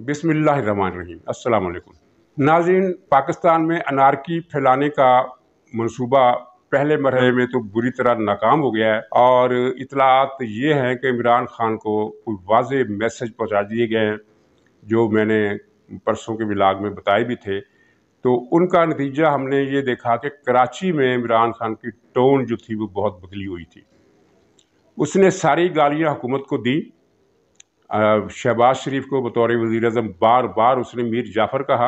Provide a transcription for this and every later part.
बिसमीम् अल्लाम नाजिन पाकिस्तान में अनारकी फैलाने का मंसूबा पहले मरहले में तो बुरी तरह नाकाम हो गया है और इतलात ये हैं कि इमरान खान को कोई वाज मैसेज पहुंचा दिए गए हैं जो मैंने परसों के विलाग में बताए भी थे तो उनका नतीजा हमने ये देखा कि कराची में इमरान खान की टोन जो थी वो बहुत बदली हुई थी उसने सारी गालियाँ हुकूमत को दी शहबाज शरीफ को बतौर वज़ी अजम बार बार उसने मीर जाफ़र कहा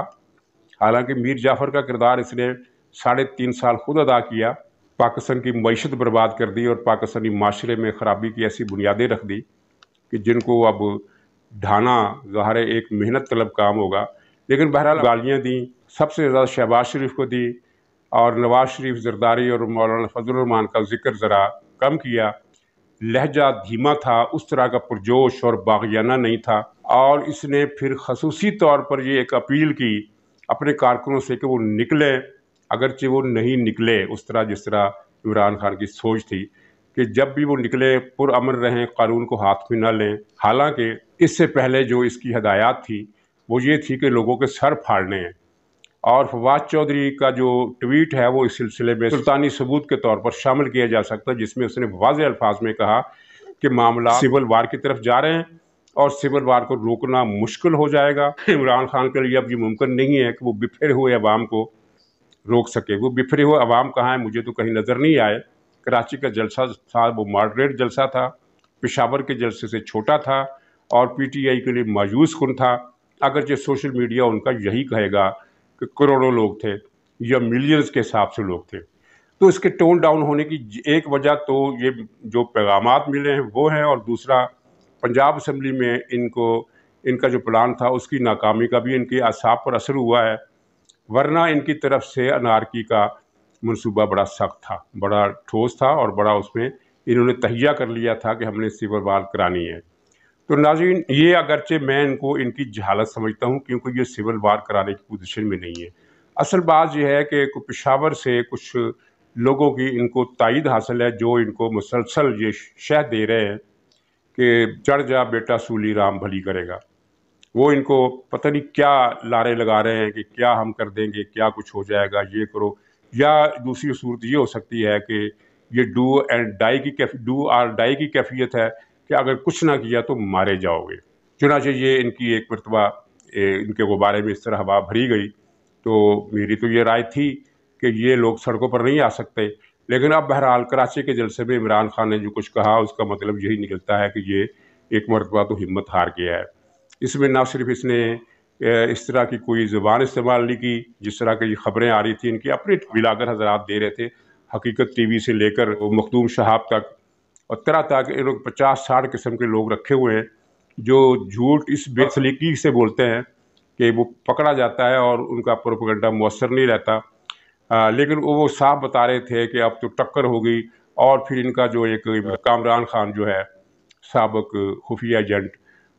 हालांकि मीर जाफ़र का किरदार इसने साढ़े तीन साल खुद अदा किया पाकिस्तान की मीशत बर्बाद कर दी और पाकिस्तानी माशरे में ख़राबी की ऐसी बुनियादें रख दी कि जिनको अब ढाना ज़ाहिर एक मेहनत तलब काम होगा लेकिन बहरहाल गालियाँ दी सबसे ज़्यादा शहबाज शरीफ को दी और नवाज शरीफ जरदारी और मौलाना फजलरमान का जिक्र ज़रा कम किया लहजा धीमा था उस तरह का पुरजोश और बागियाना नहीं था और इसने फिर खसूसी तौर पर ये एक अपील की अपने कारकुनों से कि वो निकले अगरचे वो नहीं निकले उस तरह जिस तरह इमरान खान की सोच थी कि जब भी वो निकले पुरमन रहें कानून को हाथ में ना लें हालांकि इससे पहले जो इसकी हदायत थी वो ये थी कि लोगों के सर फाड़ने हैं और फवाद चौधरी का जो ट्वीट है वो इस सिलसिले में सुल्तानी सबूत के तौर पर शामिल किया जा सकता है जिसमें उसने वाज अल्फाज में कहा कि मामला सिविल वार की तरफ जा रहे हैं और सिविल वार को रोकना मुश्किल हो जाएगा इमरान खान के लिए अब ये मुमकिन नहीं है कि वो बिफरे हुए अवाम को रोक सके वो बिफरे हुए अवाम कहाँ है मुझे तो कहीं नज़र नहीं आए कराची का जलसा था वो मॉडरेट जलसा था पेशावर के जलसे से छोटा था और पीटीआई के लिए मायूस खुन था अगरचे सोशल मीडिया उनका यही कहेगा करोड़ों लोग थे या मिलियंस के हिसाब से लोग थे तो इसके टोन डाउन होने की एक वजह तो ये जो पैगाम मिले हैं वो हैं और दूसरा पंजाब असम्बली में इनको इनका जो प्लान था उसकी नाकामी का भी इनके असाब पर असर हुआ है वरना इनकी तरफ से अनारकी का मनसूबा बड़ा सख्त था बड़ा ठोस था और बड़ा उसमें इन्होंने तहिया कर लिया था कि हमने सिवर वार करानी है तो नाजीन ये अगरचे मैं इनको इनकी जहालत समझता हूँ क्योंकि ये सिविल वार कराने की पोजिशन में नहीं है असल बात यह है कि पेशावर से कुछ लोगों की इनको तइद हासिल है जो इनको मुसलसल ये शह दे रहे हैं कि चढ़ जा बेटा सूली राम भली करेगा वो इनको पता नहीं क्या लारे लगा रहे हैं कि क्या हम कर देंगे क्या कुछ हो जाएगा ये करो या दूसरी सूरत ये हो सकती है कि ये डू एंड डाई की कैफ डू आर डाई की कैफियत है कि अगर कुछ ना किया तो मारे जाओगे चुनाचे ये इनकी एक मरतबा इनके गुब्बारे में इस तरह हवा भरी गई तो मेरी तो ये राय थी कि ये लोग सड़कों पर नहीं आ सकते लेकिन अब बहरहाल कराची के जलसे में इमरान खान ने जो कुछ कहा उसका मतलब यही निकलता है कि ये एक मरतबा तो हिम्मत हार गया है इसमें ना सिर्फ इसने इस तरह की कोई ज़ुबान इस्तेमाल नहीं की जिस तरह की खबरें आ रही थी इनकी अपने मिलाकर हजरात दे रहे थे हकीकत टीवी से लेकर मखदूम शहाब तक और तरह तरह के लोग पचास साठ किस्म के लोग रखे हुए हैं जो झूठ इस बेसलीकी से बोलते हैं कि वो पकड़ा जाता है और उनका प्रोपोगंडा मौसर नहीं रहता आ, लेकिन वो साफ बता रहे थे कि अब तो टक्कर होगी और फिर इनका जो एक कामरान खान जो है सबक खुफिया एजेंट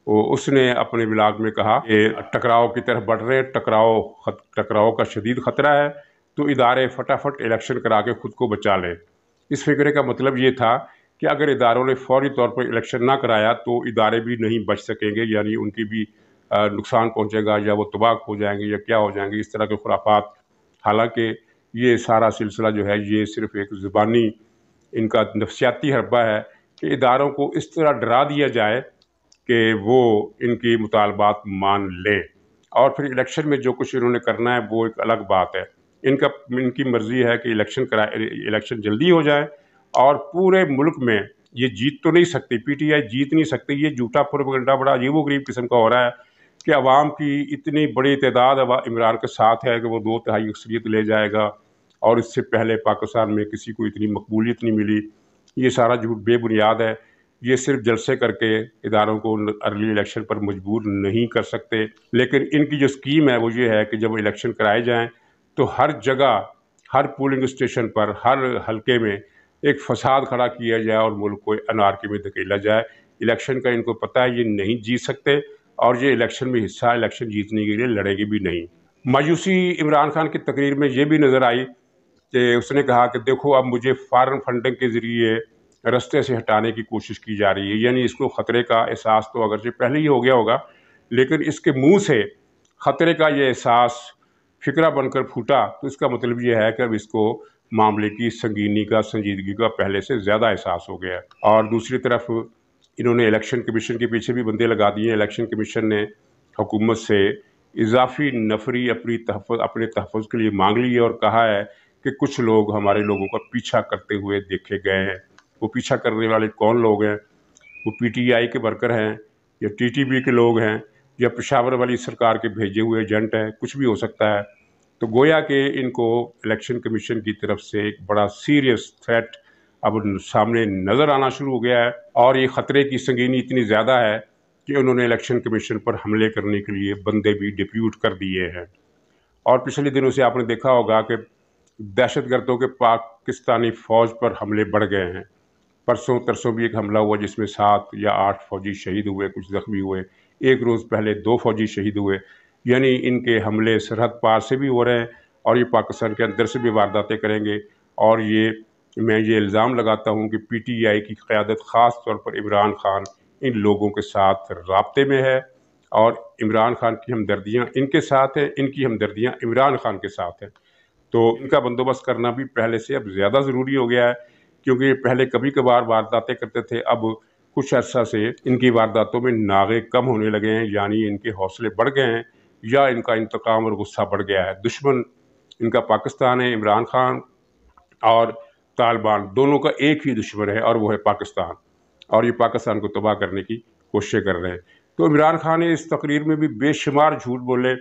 वो उसने अपने ब्लाग में कहा कि टकराव की तरफ बढ़ रहे टकराव टकराव का शदीद ख़तरा है तो इदारे फटाफट इलेक्शन करा के ख़ुद को बचा लें इस फिक्रे का मतलब ये था कि अगर इदारों ने फौरी तौर पर इलेक्शन ना कराया तो इदारे भी नहीं बच सकेंगे यानी उनकी भी नुकसान पहुंचेगा या वो तबाह हो जाएंगे या क्या हो जाएंगे इस तरह के खुराफात हालांकि ये सारा सिलसिला जो है ये सिर्फ एक ज़ुबानी इनका नफसियाती हरबा है कि इदारों को इस तरह डरा दिया जाए कि वो इनकी मुतालबात मान लें और फिर इलेक्शन में जो कुछ इन्होंने करना है वो एक अलग बात है इनका इनकी मर्ज़ी है कि इलेक्शन कराए इलेक्शन जल्दी हो जाए और पूरे मुल्क में ये जीत तो नहीं सकती पीटीआई जीत नहीं सकती ये झूठा प्रोपगंडा बड़ा अजीब गरीब किस्म का हो रहा है कि आवाम की इतनी बड़ी तदाद अब इमरान के साथ है कि वो दो तिहाई अक्सरियत ले जाएगा और इससे पहले पाकिस्तान में किसी को इतनी मकबूलियत नहीं मिली ये सारा झूठ बेबुनियाद है ये सिर्फ जलसे करके इदारों को अर्ली इलेक्शन पर मजबूर नहीं कर सकते लेकिन इनकी जो स्कीम है वो ये है कि जब इलेक्शन कराए जाएँ तो हर जगह हर पोलिंग स्टेशन पर हर हल्के में एक फसाद खड़ा किया जाए और मुल्क को अनारकी में धकेला जाए इलेक्शन का इनको पता है ये नहीं जीत सकते और ये इलेक्शन में हिस्सा इलेक्शन जीतने के लिए लड़ेगी भी नहीं मायूसी इमरान खान की तकरीर में ये भी नज़र आई कि उसने कहा कि देखो अब मुझे फ़ारन फंडिंग के ज़रिए रस्ते से हटाने की कोशिश की जा रही है यानी इसको ख़तरे का एहसास तो अगरचे पहले ही हो गया होगा लेकिन इसके मुंह से ख़तरे का ये एहसास फिक्रा बनकर फूटा तो इसका मतलब ये है कि अब इसको मामले की संगीनी का संजीदगी का पहले से ज़्यादा एहसास हो गया और दूसरी तरफ इन्होंने इलेक्शन कमीशन के पीछे भी बंदे लगा दिए इलेक्शन कमीशन ने हुकूमत से इजाफी नफरी अपनी तहफ़ अपने तहफ़ के लिए मांग ली है और कहा है कि कुछ लोग हमारे लोगों का पीछा करते हुए देखे गए हैं वो पीछा करने वाले कौन लोग हैं वो पीटीआई के वर्कर हैं या टीटीबी के लोग हैं या पेशावर वाली सरकार के भेजे हुए एजेंट हैं कुछ भी हो सकता है तो गोया के इनको इलेक्शन कमीशन की तरफ से एक बड़ा सीरियस थ्रेट अब सामने नज़र आना शुरू हो गया है और ये ख़तरे की संगीनी इतनी ज़्यादा है कि उन्होंने इलेक्शन कमीशन पर हमले करने के लिए बंदे भी डिप्यूट कर दिए हैं और पिछले दिनों से आपने देखा होगा कि दहशतगर्दों के पाकिस्तानी फ़ौज पर हमले बढ़ गए हैं परसों तरसों भी एक हमला हुआ जिसमें सात या आठ फौजी शहीद हुए कुछ ज़ख्मी हुए एक रोज़ पहले दो फौजी शहीद हुए यानी इनके हमले सरहद पार से भी हो रहे हैं और ये पाकिस्तान के अंदर से भी वारदातें करेंगे और ये मैं ये इल्ज़ाम लगाता हूँ कि पी टी आई की क़्यादत ख़ास तौर पर इमरान खान इन लोगों के साथ रबते में है और इमरान खान की हमदर्दियाँ इनके साथ हैं इनकी हमदर्दियाँ इमरान खान के साथ हैं तो इनका बंदोबस्त करना भी पहले से अब ज़्यादा ज़रूरी हो गया है क्योंकि पहले कभी कभार वारदातें करते थे अब कुछ अर्सा से इनकी वारदातों में नागे कम होने लगे हैं यानी इनके हौसले बढ़ गए हैं या इनका इंतकाम और गुस्सा बढ़ गया है दुश्मन इनका पाकिस्तान है इमरान खान और तालिबान दोनों का एक ही दुश्मन है और वो है पाकिस्तान और ये पाकिस्तान को तबाह करने की कोशिशें कर रहे हैं तो इमरान खान ने इस तकरीर में भी बेशुमार झूठ बोले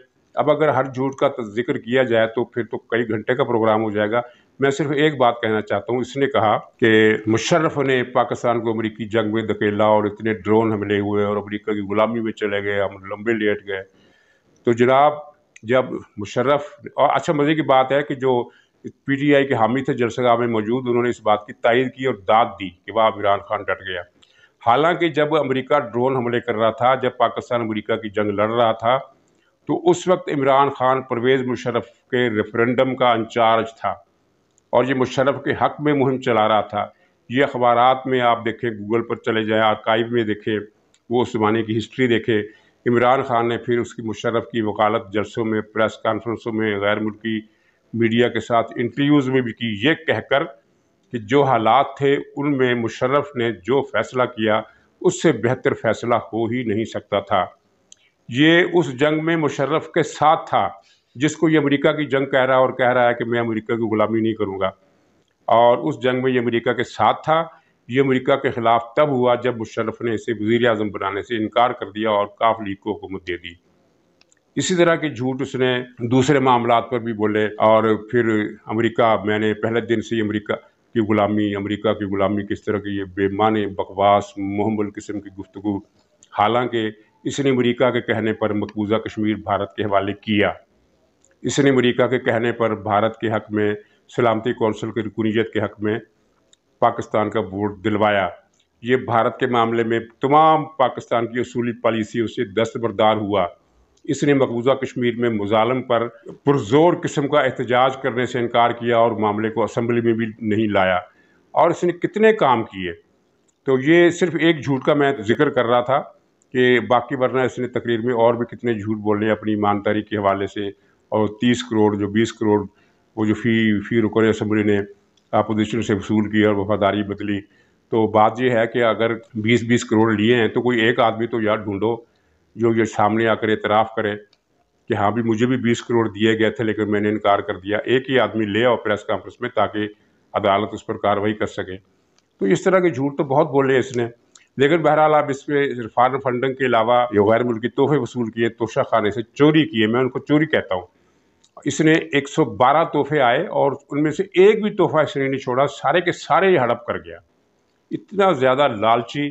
अब अगर हर झूठ का जिक्र किया जाए तो फिर तो कई घंटे का प्रोग्राम हो जाएगा मैं सिर्फ एक बात कहना चाहता हूँ इसने कहा कि मुशर्रफ ने पाकिस्तान को अमरीकी जंग में धकेला और इतने ड्रोन हमले हुए और अमरीका की गुलामी में चले गए हम लंबे लेट गए तो जनाब जब मुशर्रफ और अच्छा मज़े की बात है कि जो पीटीआई के हामी थे जलसगा में मौजूद उन्होंने इस बात की तायद की और दाद दी कि वह इमरान खान डट गया हालांकि जब अमेरिका ड्रोन हमले कर रहा था जब पाकिस्तान अमेरिका की जंग लड़ रहा था तो उस वक्त इमरान खान परवेज़ मुशर्रफ के रेफरेंडम का इंचार्ज था और ये मुशर्रफ के हक में मुहिम चला रहा था ये अखबार में आप देखें गूगल पर चले जाएँ आर्काइव में देखें वो उस ज़माने की हिस्ट्री देखें इमरान खान ने फिर उसकी मुशरफ की वकालत जलसों में प्रेस कॉन्फ्रेंसों में गैर मुल्की मीडिया के साथ इंटरव्यूज़ में भी की ये कहकर कि जो हालात थे उनमें मुशरफ ने जो फैसला किया उससे बेहतर फैसला हो ही नहीं सकता था ये उस जंग में मुशर्रफ के साथ था जिसको ये अमेरिका की जंग कह रहा है और कह रहा है कि मैं अमेरिका की ग़ुलामी नहीं करूँगा और उस जंग में ये अमेरिका के साथ था ये अमेरिका के ख़िलाफ़ तब हुआ जब मुशरफ ने इसे वज़ी अजम बनाने से इनकार कर दिया और काफ लीग को हुकूमत दे दी इसी तरह के झूठ उसने दूसरे मामला पर भी बोले और फिर अमरीका मैंने पहले दिन से ही अमेरिका की ग़ुलामी अमरीका की ग़ुलामी किस तरह की ये बेमान बकवास महमल किस्म की गुफ्तु हालांकि इसने अमरीका के कहने पर मकबूजा कश्मीर भारत के हवाले किया इसने अमरीका के कहने पर भारत के हक में सलामती कौंसिल की रुकनीत के हक में पाकिस्तान का वोट दिलवाया ये भारत के मामले में तमाम पाकिस्तान की असूली पॉलिसियों से दस्तबरदार हुआ इसने मकबूजा कश्मीर में मुजालम पर पुरजोर किस्म का एहतजाज करने से इनकार किया और मामले को असम्बली में भी नहीं लाया और इसने कितने काम किए तो ये सिर्फ एक झूठ का मैं जिक्र कर रहा था कि बाकी वरना इसने तकरीर में और भी कितने झूठ बोले अपनी ईमानदारी के हवाले से और तीस करोड़ जो बीस करोड़ वो जो फ़ी फ़ी रुकन असम्बली ने अपोजिशन से वसूल की और वफादारी बदली तो बात यह है कि अगर 20-20 करोड़ लिए हैं तो कोई एक आदमी तो यार ढूंढो जो ये सामने आकर इतराफ़ करे कि हाँ भी मुझे भी 20 करोड़ दिए गए थे लेकिन मैंने इनकार कर दिया एक ही आदमी ले आओ प्रेस कॉन्फ्रेंस में ताकि अदालत उस पर कार्रवाई कर सके तो इस तरह के झूठ तो बहुत बोले इसने लेकिन बहरहाल आप पर फार्म फंडिंग के अलावा गैर मुल्की तोहफे वसूल किए तोशा खाने से चोरी किए मैं उनको चोरी कहता हूँ इसने 112 तोहफे आए और उनमें से एक भी तोहफा इसने नहीं छोड़ा सारे के सारे ही हड़प कर गया इतना ज़्यादा लालची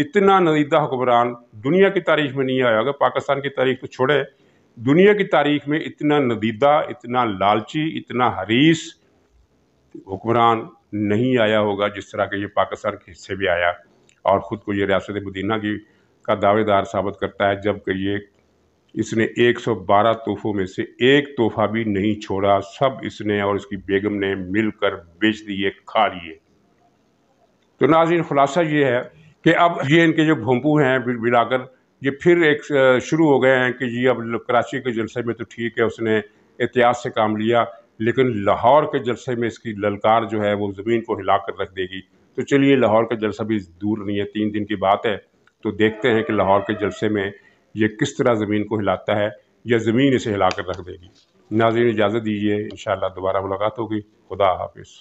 इतना नदीदा हुक्मरान दुनिया की तारीख में नहीं आया होगा पाकिस्तान की तारीख को छोड़े दुनिया की तारीख में इतना नदीदा इतना लालची इतना हरीस हुक्मरान नहीं आया होगा जिस तरह के ये पाकिस्तान के हिस्से भी आया और ख़ुद को ये रियासत मदीना की का दावेदार साबित करता है जबकि ये इसने 112 तोहफों में से एक तोहफा भी नहीं छोड़ा सब इसने और इसकी बेगम ने मिलकर बेच दिए खा लिए तो नाजिन खुलासा ये है कि अब ये इनके जो भोंपू हैं मिलाकर ये फिर एक शुरू हो गए हैं कि जी अब कराची के जलसे में तो ठीक है उसने एहतियात से काम लिया लेकिन लाहौर के जलसे में इसकी ललकार जो है वो ज़मीन को हिला कर रख देगी तो चलिए लाहौर का जलसा भी दूर नहीं है तीन दिन की बात है तो देखते हैं कि लाहौर के जलसे में ये किस तरह ज़मीन को हिलाता है या ज़मीन इसे हिला कर रख देगी नाजी इजाज़त दीजिए इन दोबारा मुलाकात होगी खुदा हाफिज़